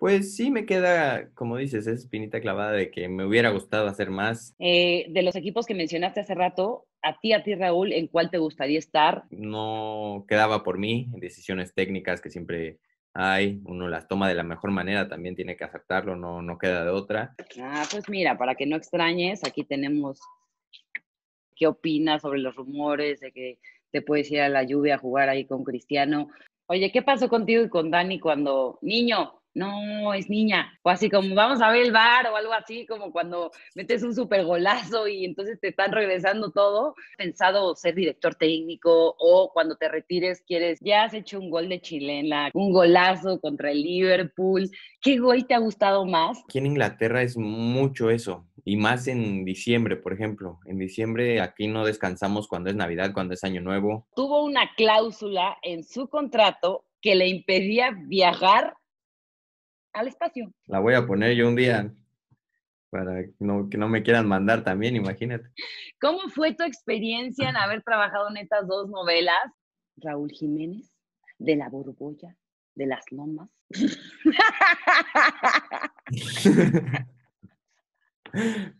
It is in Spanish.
Pues sí, me queda, como dices, esa espinita clavada de que me hubiera gustado hacer más. Eh, de los equipos que mencionaste hace rato, a ti, a ti, Raúl, ¿en cuál te gustaría estar? No quedaba por mí, decisiones técnicas que siempre hay, uno las toma de la mejor manera, también tiene que aceptarlo, no, no queda de otra. Ah, pues mira, para que no extrañes, aquí tenemos qué opinas sobre los rumores de que te puedes ir a la lluvia a jugar ahí con Cristiano. Oye, ¿qué pasó contigo y con Dani cuando, niño, no, es niña, o así como vamos a ver el bar o algo así, como cuando metes un super golazo y entonces te están regresando todo. Pensado ser director técnico o cuando te retires quieres, ya has hecho un gol de chilena, un golazo contra el Liverpool, ¿qué gol te ha gustado más? Aquí en Inglaterra es mucho eso, y más en diciembre, por ejemplo. En diciembre aquí no descansamos cuando es Navidad, cuando es Año Nuevo. Tuvo una cláusula en su contrato que le impedía viajar al espacio. La voy a poner yo un día para que no me quieran mandar también, imagínate. ¿Cómo fue tu experiencia en haber trabajado en estas dos novelas? Raúl Jiménez, de La Borbolla, de Las Lomas.